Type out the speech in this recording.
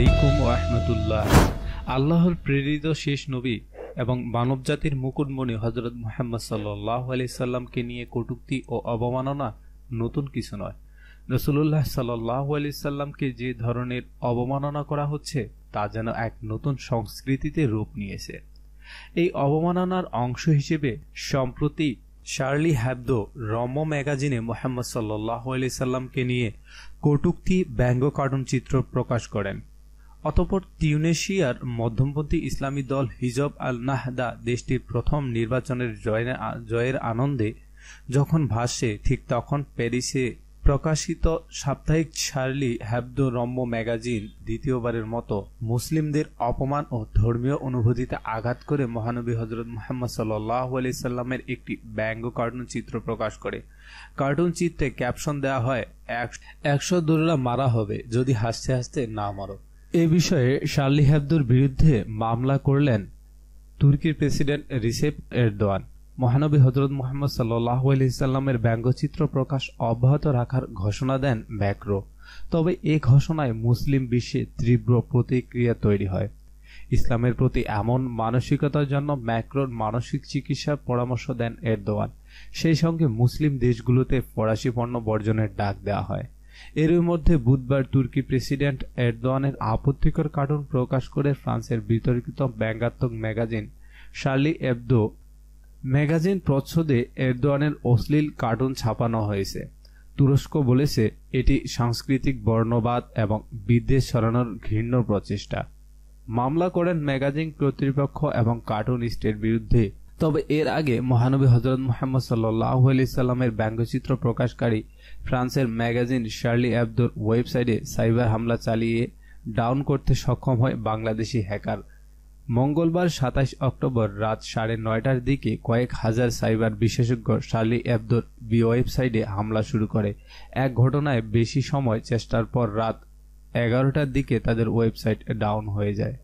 আলাইকুম আহমদুল্লাহ আল্লাহর প্রেরিত শেষ নবী এবং মানবজাতির মুকুটমণি হজরত মোহাম্মদ সাল্লাহ আলাইসাল্লামকে নিয়ে কটুক্তি ও অবমাননা নতুন কিছু নয় রসুল্লাহ সাল্লাহ সাল্লামকে যে ধরনের অবমাননা করা হচ্ছে তা যেন এক নতুন সংস্কৃতিতে রূপ নিয়েছে এই অবমাননার অংশ হিসেবে সম্প্রতি শার্লি হ্যাবদো রম ম্যাগাজিনে মোহাম্মদ সাল্লাহ সাল্লামকে নিয়ে কটুক্তি ব্যঙ্গ কার্টুন চিত্র প্রকাশ করেন অতপর তিউনেশিয়ার মধ্যমপন্থী ইসলামী দল হিজব আল নাহদা দেশটির প্রথম নির্বাচনের জয়ের আনন্দে যখন ভাসে ঠিক তখন প্যারিসে প্রকাশিত সাপ্তাহিক শার্লি হ্যাবদো রম্য ম্যাগাজিন দ্বিতীয়বারের মতো মুসলিমদের অপমান ও ধর্মীয় অনুভূতিতে আঘাত করে মহানবী হজরত মোহাম্মদ সাল্লাহ আলি সাল্লামের একটি ব্যঙ্গ কার্টুন চিত্র প্রকাশ করে কার্টুন চিত্রে ক্যাপশন দেওয়া হয় একশো দোল্লা মারা হবে যদি হাসতে হাসতে না মারো এ বিষয়ে শার্লি হ্যাবদোর বিরুদ্ধে মামলা করলেন তুর্কির প্রেসিডেন্ট রিসেপ এরদোয়ান মহানবী হজরত মোহাম্মদ সাল্লাহ আলহিসাল্লামের ব্যঙ্গচিত্র প্রকাশ অব্যাহত রাখার ঘোষণা দেন ম্যাক্রো তবে এ ঘোষণায় মুসলিম বিশ্বে তীব্র প্রতিক্রিয়া তৈরি হয় ইসলামের প্রতি এমন মানসিকতার জন্য ম্যাক্রোর মানসিক চিকিৎসার পরামর্শ দেন এরদোয়ান সেই সঙ্গে মুসলিম দেশগুলোতে ফরাসি পণ্য বর্জনের ডাক দেওয়া হয় এরই মধ্যে বুধবার তুর্কি প্রেসিডেন্ট এরদোয়ানের আপত্তিকর কার্টুন প্রকাশ করে ফ্রান্সের বিতর্কিত ব্যঙ্গাত্মক ম্যাগাজিন শার্লি এবদো ম্যাগাজিন প্রচ্ছদে এরদোয়ানের অশ্লীল কার্টুন ছাপানো হয়েছে তুরস্ক বলেছে এটি সাংস্কৃতিক বর্ণবাদ এবং বিদ্বেষ সরানোর ঘৃণ্য প্রচেষ্টা মামলা করেন ম্যাগাজিন কর্তৃপক্ষ এবং কার্টুনিস্টের বিরুদ্ধে তবে এর আগে মহানবী হজরত মোহাম্মদ সাল্লাহ আলি সাল্লামের ব্যঙ্গচিত্র প্রকাশকারী ফ্রান্সের ম্যাগাজিন শার্লি অ্যাবদোর ওয়েবসাইটে সাইবার হামলা চালিয়ে ডাউন করতে সক্ষম হয় বাংলাদেশি হ্যাকার মঙ্গলবার সাতাশ অক্টোবর রাত সাড়ে নয়টার দিকে কয়েক হাজার সাইবার বিশেষজ্ঞ শার্লি অ্যাবদোর বি ওয়েবসাইটে হামলা শুরু করে এক ঘটনায় বেশি সময় চেষ্টার পর রাত এগারোটার দিকে তাদের ওয়েবসাইট ডাউন হয়ে যায়